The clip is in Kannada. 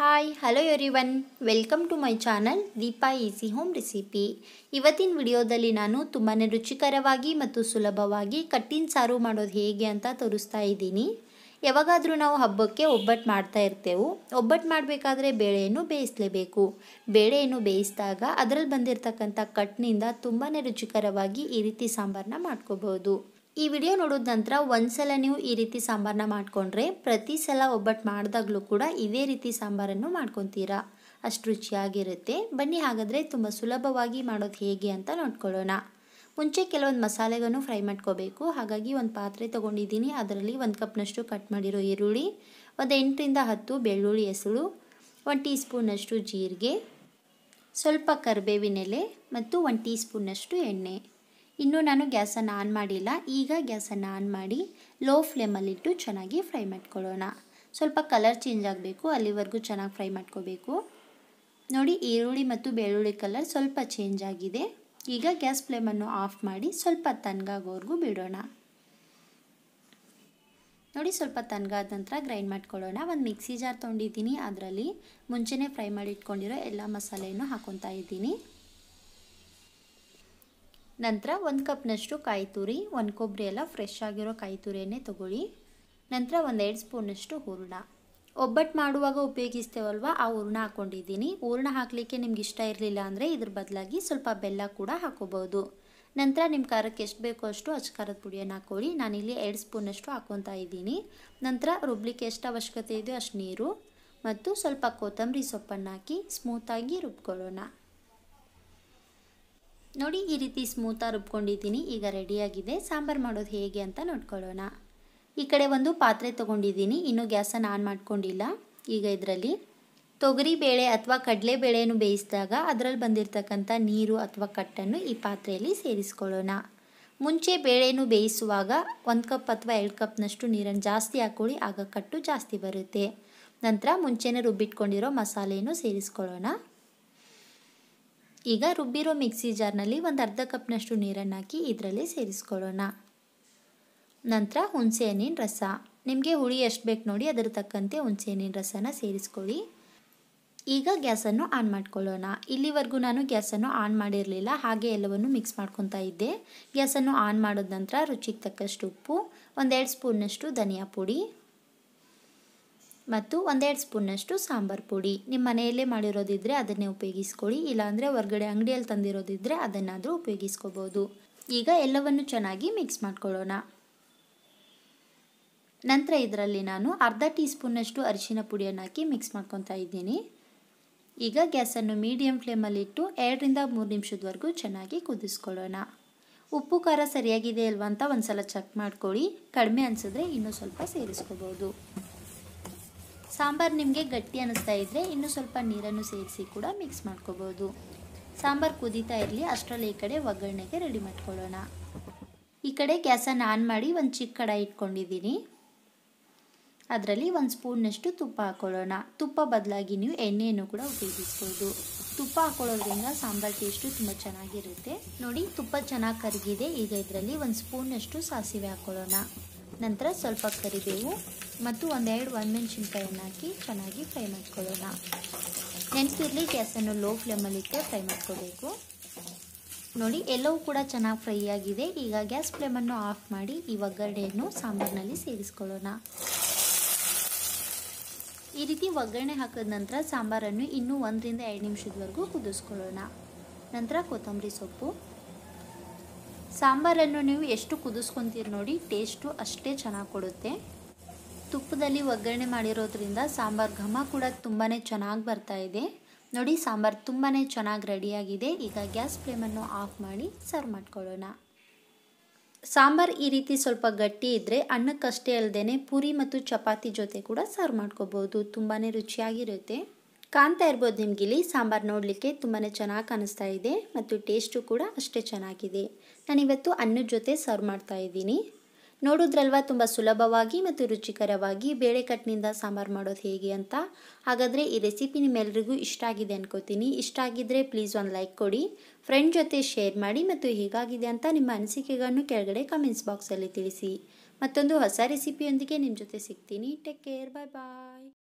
hi hello everyone welcome to my channel Deepa easy home recipe ಇವತ್ತಿನ ವಿಡಿಯೋದಲ್ಲಿ ನಾನು ತುಂಬಾ ರುಚಿಕರವಾಗಿ ಮತ್ತು ಸುಲಭವಾಗಿ ಕಟ್ಟಿನ ಸಾರು ಮಾಡೋದು ಹೇಗೆ ಅಂತ ತೋರಿಸ್ತಾ ಇದ್ದೀನಿ ಯಾವಾಗಾದರೂ ನಾವು ಹಬ್ಬಕ್ಕೆ ಒಬ್ಬಟ್ಟು ಮಾಡ್ತಾ ಇರ್ತೇವೆ ಒಬ್ಬಟ್ಟು ಮಾಡಬೇಕಾದ್ರೆ ಬೇಳೆಯನ್ನು ಬೇಯಿಸಲೇಬೇಕು ಬೇಳೆಯನ್ನು ಬೇಯಿಸಿದಾಗ ಅದರಲ್ಲಿ ಬಂದಿರತಕ್ಕಂಥ ಕಟ್ನಿಂದ ತುಂಬಾ ರುಚಿಕರವಾಗಿ ಈ ರೀತಿ ಸಾಂಬಾರನ್ನ ಮಾಡ್ಕೋಬೋದು ಈ ವಿಡಿಯೋ ನೋಡಿದ ನಂತರ ಒಂದ್ಸಲ ನೀವು ಈ ರೀತಿ ಸಾಂಬಾರನ್ನ ಮಾಡಿಕೊಂಡ್ರೆ ಪ್ರತಿ ಸಲ ಒಬ್ಬಟ್ಟು ಮಾಡಿದಾಗಲೂ ಕೂಡ ಇದೇ ರೀತಿ ಸಾಂಬಾರನ್ನು ಮಾಡ್ಕೊತೀರಾ ಅಷ್ಟು ರುಚಿಯಾಗಿರುತ್ತೆ ಬನ್ನಿ ಹಾಗಾದರೆ ತುಂಬ ಸುಲಭವಾಗಿ ಮಾಡೋದು ಹೇಗೆ ಅಂತ ನೋಡ್ಕೊಳ್ಳೋಣ ಮುಂಚೆ ಕೆಲವೊಂದು ಮಸಾಲೆಗಳನ್ನು ಫ್ರೈ ಮಾಡ್ಕೋಬೇಕು ಹಾಗಾಗಿ ಒಂದು ಪಾತ್ರೆ ತೊಗೊಂಡಿದ್ದೀನಿ ಅದರಲ್ಲಿ ಒಂದು ಕಪ್ನಷ್ಟು ಕಟ್ ಮಾಡಿರೋ ಈರುಳ್ಳಿ ಒಂದು ಎಂಟರಿಂದ ಹತ್ತು ಬೆಳ್ಳುಳ್ಳಿ ಹೆಸಳು ಒಂದು ಟೀ ಸ್ಪೂನಷ್ಟು ಜೀರಿಗೆ ಸ್ವಲ್ಪ ಕರಿಬೇವಿನೆಲೆ ಮತ್ತು ಒಂದು ಟೀ ಸ್ಪೂನಷ್ಟು ಎಣ್ಣೆ ಇನ್ನೂ ನಾನು ಗ್ಯಾಸನ್ನು ಆನ್ ಮಾಡಿಲ್ಲ ಈಗ ಗ್ಯಾಸನ್ನು ಆನ್ ಮಾಡಿ ಲೋ ಫ್ಲೇಮಲ್ಲಿಟ್ಟು ಚೆನ್ನಾಗಿ ಫ್ರೈ ಮಾಡ್ಕೊಳ್ಳೋಣ ಸ್ವಲ್ಪ ಕಲರ್ ಚೇಂಜ್ ಆಗಬೇಕು ಅಲ್ಲಿವರೆಗೂ ಚೆನ್ನಾಗಿ ಫ್ರೈ ಮಾಡ್ಕೋಬೇಕು ನೋಡಿ ಈರುಳ್ಳಿ ಮತ್ತು ಬೆಳ್ಳುಳ್ಳಿ ಕಲರ್ ಸ್ವಲ್ಪ ಚೇಂಜ್ ಆಗಿದೆ ಈಗ ಗ್ಯಾಸ್ ಫ್ಲೇಮನ್ನು ಆಫ್ ಮಾಡಿ ಸ್ವಲ್ಪ ತನ್ಗಾಗೋವರೆಗೂ ಬಿಡೋಣ ನೋಡಿ ಸ್ವಲ್ಪ ತನಗಾದ ನಂತರ ಗ್ರೈಂಡ್ ಮಾಡ್ಕೊಳ್ಳೋಣ ಒಂದು ಮಿಕ್ಸಿ ಜಾರ್ ತೊಗೊಂಡಿದ್ದೀನಿ ಅದರಲ್ಲಿ ಮುಂಚೆನೇ ಫ್ರೈ ಮಾಡಿ ಇಟ್ಕೊಂಡಿರೋ ಎಲ್ಲ ಮಸಾಲೆಯನ್ನು ಹಾಕೊತಾ ಇದ್ದೀನಿ ನಂತರ ಒಂದು ಕಪ್ನಷ್ಟು ಕಾಯಿ ತುರಿ ಒಂದು ಕೊಬ್ಬರಿ ಎಲ್ಲ ಫ್ರೆಶ್ ಆಗಿರೋ ಕಾಯಿ ತುರಿಯನ್ನೇ ತೊಗೊಳ್ಳಿ ನಂತರ ಒಂದು ಎರಡು ಸ್ಪೂನಷ್ಟು ಹೂರಣ ಒಬ್ಬಟ್ಟು ಮಾಡುವಾಗ ಉಪಯೋಗಿಸ್ತೇವಲ್ವ ಆ ಹೂರ್ಣ ಹಾಕ್ಕೊಂಡಿದ್ದೀನಿ ಹೂರ್ಣ ಹಾಕಲಿಕ್ಕೆ ನಿಮ್ಗೆ ಇಷ್ಟ ಇರಲಿಲ್ಲ ಅಂದರೆ ಇದ್ರ ಬದಲಾಗಿ ಸ್ವಲ್ಪ ಬೆಲ್ಲ ಕೂಡ ಹಾಕೋಬೋದು ನಂತರ ನಿಮ್ಮ ಖಾರಕ್ಕೆ ಎಷ್ಟು ಬೇಕೋ ಅಷ್ಟು ಖಾರದ ಪುಡಿಯನ್ನು ಹಾಕೊಳ್ಳಿ ನಾನಿಲ್ಲಿ ಎರಡು ಸ್ಪೂನಷ್ಟು ಹಾಕ್ಕೊತಾ ಇದ್ದೀನಿ ನಂತರ ರುಬ್ಲಿಕ್ಕೆ ಎಷ್ಟು ಅವಶ್ಯಕತೆ ಇದೆಯೋ ಅಷ್ಟು ನೀರು ಮತ್ತು ಸ್ವಲ್ಪ ಕೊತ್ತಂಬರಿ ಸೊಪ್ಪನ್ನು ಹಾಕಿ ಸ್ಮೂತಾಗಿ ರುಬ್ಕೊಳ್ಳೋಣ ನೋಡಿ ಈ ರೀತಿ ಸ್ಮೂತಾಗಿ ರುಬ್ಕೊಂಡಿದ್ದೀನಿ ಈಗ ರೆಡಿಯಾಗಿದೆ ಸಾಂಬಾರು ಮಾಡೋದು ಹೇಗೆ ಅಂತ ನೋಡ್ಕೊಳ್ಳೋಣ ಈ ಕಡೆ ಒಂದು ಪಾತ್ರೆ ತೊಗೊಂಡಿದ್ದೀನಿ ಇನ್ನೂ ಗ್ಯಾಸನ್ನು ಆನ್ ಮಾಡ್ಕೊಂಡಿಲ್ಲ ಈಗ ಇದರಲ್ಲಿ ತೊಗರಿ ಬೇಳೆ ಅಥವಾ ಕಡಲೆ ಕಡಲೆಬೇಳೆಯನ್ನು ಬೇಯಿಸಿದಾಗ ಅದರಲ್ಲಿ ಬಂದಿರತಕ್ಕಂಥ ನೀರು ಅಥವಾ ಕಟ್ಟನ್ನು ಈ ಪಾತ್ರೆಯಲ್ಲಿ ಸೇರಿಸ್ಕೊಳ್ಳೋಣ ಮುಂಚೆ ಬೇಳೆಯನ್ನು ಬೇಯಿಸುವಾಗ ಒಂದು ಕಪ್ ಅಥವಾ ಎರಡು ಕಪ್ನಷ್ಟು ನೀರನ್ನು ಜಾಸ್ತಿ ಹಾಕೊಳ್ಳಿ ಆಗ ಕಟ್ಟು ಜಾಸ್ತಿ ಬರುತ್ತೆ ನಂತರ ಮುಂಚೆನೇ ರುಬ್ಬಿಟ್ಕೊಂಡಿರೋ ಮಸಾಲೆಯನ್ನು ಸೇರಿಸ್ಕೊಳ್ಳೋಣ ಈಗ ರುಬ್ಬಿರೋ ಮಿಕ್ಸಿ ಜಾರ್ನಲ್ಲಿ ಒಂದು ಅರ್ಧ ಕಪ್ನಷ್ಟು ನೀರನ್ನು ಹಾಕಿ ಇದರಲ್ಲಿ ಸೇರಿಸ್ಕೊಳ್ಳೋಣ ನಂತರ ಹುಣಸೆ ಹಣ್ಣಿನ ರಸ ನಿಮಗೆ ಹುಳಿ ಎಷ್ಟು ಬೇಕು ನೋಡಿ ಅದರ ತಕ್ಕಂತೆ ಹುಣಸೆಹಣ್ಣಿನ ರಸನ ಸೇರಿಸ್ಕೊಳ್ಳಿ ಈಗ ಗ್ಯಾಸನ್ನು ಆನ್ ಮಾಡ್ಕೊಳ್ಳೋಣ ಇಲ್ಲಿವರೆಗೂ ನಾನು ಗ್ಯಾಸನ್ನು ಆನ್ ಮಾಡಿರಲಿಲ್ಲ ಹಾಗೆ ಎಲ್ಲವನ್ನು ಮಿಕ್ಸ್ ಮಾಡ್ಕೊತಾ ಇದ್ದೆ ಗ್ಯಾಸನ್ನು ಆನ್ ಮಾಡಿದ ನಂತರ ರುಚಿಗೆ ತಕ್ಕಷ್ಟು ಉಪ್ಪು ಒಂದೆರಡು ಸ್ಪೂನ್ನಷ್ಟು ಧನಿಯಾ ಪುಡಿ ಮತ್ತು ಒಂದೆರಡು ಸ್ಪೂನಷ್ಟು ಸಾಂಬಾರು ಪುಡಿ ನಿಮ್ಮ ಮನೆಯಲ್ಲೇ ಮಾಡಿರೋದಿದ್ದರೆ ಅದನ್ನೇ ಉಪಯೋಗಿಸ್ಕೊಳ್ಳಿ ಇಲ್ಲಾಂದರೆ ಹೊರಗಡೆ ಅಂಗಡಿಯಲ್ಲಿ ತಂದಿರೋದಿದ್ದರೆ ಅದನ್ನಾದರೂ ಉಪಯೋಗಿಸ್ಕೋಬೋದು ಈಗ ಎಲ್ಲವನ್ನು ಚೆನ್ನಾಗಿ ಮಿಕ್ಸ್ ಮಾಡ್ಕೊಳ್ಳೋಣ ನಂತರ ಇದರಲ್ಲಿ ನಾನು ಅರ್ಧ ಟೀ ಸ್ಪೂನಷ್ಟು ಅರಿಶಿನ ಪುಡಿಯನ್ನು ಹಾಕಿ ಮಿಕ್ಸ್ ಮಾಡ್ಕೊತಾ ಇದ್ದೀನಿ ಈಗ ಗ್ಯಾಸನ್ನು ಮೀಡಿಯಂ ಫ್ಲೇಮಲ್ಲಿಟ್ಟು ಎರಡರಿಂದ ಮೂರು ನಿಮಿಷದವರೆಗೂ ಚೆನ್ನಾಗಿ ಕುದಿಸ್ಕೊಳ್ಳೋಣ ಉಪ್ಪು ಖಾರ ಸರಿಯಾಗಿದೆ ಅಲ್ವಾ ಅಂತ ಒಂದು ಸಲ ಚೆಕ್ ಮಾಡ್ಕೊಳ್ಳಿ ಕಡಿಮೆ ಅನಿಸಿದ್ರೆ ಇನ್ನೂ ಸ್ವಲ್ಪ ಸೇರಿಸ್ಕೋಬೋದು ಸಾಂಬಾರು ನಿಮಗೆ ಗಟ್ಟಿ ಅನ್ನಿಸ್ತಾ ಇದ್ದರೆ ಇನ್ನೂ ಸ್ವಲ್ಪ ನೀರನ್ನು ಸೇರಿಸಿ ಕೂಡ ಮಿಕ್ಸ್ ಮಾಡ್ಕೋಬೋದು ಸಾಂಬಾರು ಕುದೀತಾ ಇರಲಿ ಅಷ್ಟರಲ್ಲಿ ಈ ಕಡೆ ಒಗ್ಗರಣೆಗೆ ರೆಡಿ ಮಾಡ್ಕೊಳ್ಳೋಣ ಈ ಕಡೆ ಗ್ಯಾಸನ್ನು ಆನ್ ಮಾಡಿ ಒಂದು ಚಿಕ್ಕ ಕಡ ಇಟ್ಕೊಂಡಿದ್ದೀನಿ ಅದರಲ್ಲಿ ಒಂದು ಸ್ಪೂನ್ನಷ್ಟು ತುಪ್ಪ ಹಾಕೊಳ್ಳೋಣ ತುಪ್ಪ ಬದಲಾಗಿ ನೀವು ಎಣ್ಣೆಯನ್ನು ಕೂಡ ಉಪಯೋಗಿಸ್ಬೋದು ತುಪ್ಪ ಹಾಕ್ಕೊಳ್ಳೋದ್ರಿಂದ ಸಾಂಬಾರು ಟೇಸ್ಟು ತುಂಬ ಚೆನ್ನಾಗಿರುತ್ತೆ ನೋಡಿ ತುಪ್ಪ ಚೆನ್ನಾಗಿ ಕರಗಿದೆ ಈಗ ಇದರಲ್ಲಿ ಒಂದು ಸ್ಪೂನ್ನಷ್ಟು ಸಾಸಿವೆ ಹಾಕೊಳ್ಳೋಣ ನಂತರ ಸ್ವಲ್ಪ ಕರಿಬೇವು ಮತ್ತು ಒಂದೆರಡು ಮೆಣಸಿನ್ಕಾಯನ್ನು ಹಾಕಿ ಚೆನ್ನಾಗಿ ಫ್ರೈ ಮಾಡ್ಕೊಳ್ಳೋಣ ನೆನಪಿರಲಿ ಗ್ಯಾಸನ್ನು ಲೋ ಫ್ಲೇಮಲ್ಲಿಟ್ಟೆ ಫ್ರೈ ಮಾಡ್ಕೋಬೇಕು ನೋಡಿ ಎಲ್ಲವೂ ಕೂಡ ಚೆನ್ನಾಗಿ ಫ್ರೈ ಆಗಿದೆ ಈಗ ಗ್ಯಾಸ್ ಫ್ಲೇಮನ್ನು ಆಫ್ ಮಾಡಿ ಈ ಒಗ್ಗರಣೆಯನ್ನು ಸಾಂಬಾರ್ನಲ್ಲಿ ಸೇರಿಸ್ಕೊಳ್ಳೋಣ ಈ ರೀತಿ ಒಗ್ಗರಣೆ ಹಾಕಿದ ನಂತರ ಸಾಂಬಾರನ್ನು ಇನ್ನೂ ಒಂದರಿಂದ ಎರಡು ನಿಮಿಷದವರೆಗೂ ಕುದಿಸ್ಕೊಳ್ಳೋಣ ನಂತರ ಕೊತ್ತಂಬರಿ ಸೊಪ್ಪು ಸಾಂಬಾರನ್ನು ನೀವು ಎಷ್ಟು ಕುದಿಸ್ಕೊತೀರಿ ನೋಡಿ ಟೇಸ್ಟು ಅಷ್ಟೇ ಚೆನ್ನಾಗಿ ಕೊಡುತ್ತೆ ತುಪ್ಪದಲ್ಲಿ ಒಗ್ಗರಣೆ ಮಾಡಿರೋದ್ರಿಂದ ಸಾಂಬಾರು ಘಮ ಕೂಡ ತುಂಬಾ ಚೆನ್ನಾಗಿ ಬರ್ತಾ ಇದೆ ನೋಡಿ ಸಾಂಬಾರು ತುಂಬಾ ಚೆನ್ನಾಗಿ ರೆಡಿಯಾಗಿದೆ ಈಗ ಗ್ಯಾಸ್ ಫ್ಲೇಮನ್ನು ಆಫ್ ಮಾಡಿ ಸರ್ವ್ ಮಾಡ್ಕೊಳ್ಳೋಣ ಸಾಂಬಾರು ಈ ರೀತಿ ಸ್ವಲ್ಪ ಗಟ್ಟಿ ಇದ್ದರೆ ಅನ್ನಕ್ಕಷ್ಟೇ ಅಲ್ಲದೆ ಪೂರಿ ಮತ್ತು ಚಪಾತಿ ಜೊತೆ ಕೂಡ ಸರ್ವ್ ಮಾಡ್ಕೋಬೋದು ತುಂಬಾ ರುಚಿಯಾಗಿರುತ್ತೆ ಕಾಣ್ತಾ ಇರ್ಬೋದು ಇಲ್ಲಿ ಸಾಂಬಾರು ನೋಡಲಿಕ್ಕೆ ತುಂಬಾ ಚೆನ್ನಾಗಿ ಕಾಣಿಸ್ತಾ ಇದೆ ಮತ್ತು ಟೇಸ್ಟು ಕೂಡ ಅಷ್ಟೇ ಚೆನ್ನಾಗಿದೆ ನಾನಿವತ್ತು ಅನ್ನದ ಜೊತೆ ಸರ್ವ್ ಮಾಡ್ತಾ ಇದ್ದೀನಿ ನೋಡಿದ್ರಲ್ವ ತುಂಬ ಸುಲಭವಾಗಿ ಮತ್ತು ರುಚಿಕರವಾಗಿ ಬೇಳೆ ಕಟ್ಟಿನಿಂದ ಸಾಂಬಾರು ಮಾಡೋದು ಹೇಗೆ ಅಂತ ಹಾಗಾದರೆ ಈ ರೆಸಿಪಿ ನಿಮ್ಮೆಲ್ರಿಗೂ ಇಷ್ಟ ಆಗಿದೆ ಅನ್ಕೋತೀನಿ ಇಷ್ಟ ಆಗಿದ್ದರೆ ಪ್ಲೀಸ್ ಒಂದು ಲೈಕ್ ಕೊಡಿ ಫ್ರೆಂಡ್ ಜೊತೆ ಶೇರ್ ಮಾಡಿ ಮತ್ತು ಹೇಗಾಗಿದೆ ಅಂತ ನಿಮ್ಮ ಅನಿಸಿಕೆಗಳನ್ನು ಕೆಳಗಡೆ ಕಮೆಂಟ್ಸ್ ಬಾಕ್ಸಲ್ಲಿ ತಿಳಿಸಿ ಮತ್ತೊಂದು ಹೊಸ ರೆಸಿಪಿಯೊಂದಿಗೆ ನಿಮ್ಮ ಜೊತೆ ಸಿಗ್ತೀನಿ ಟೇಕ್ ಕೇರ್ ಬಾಯ್ ಬಾಯ್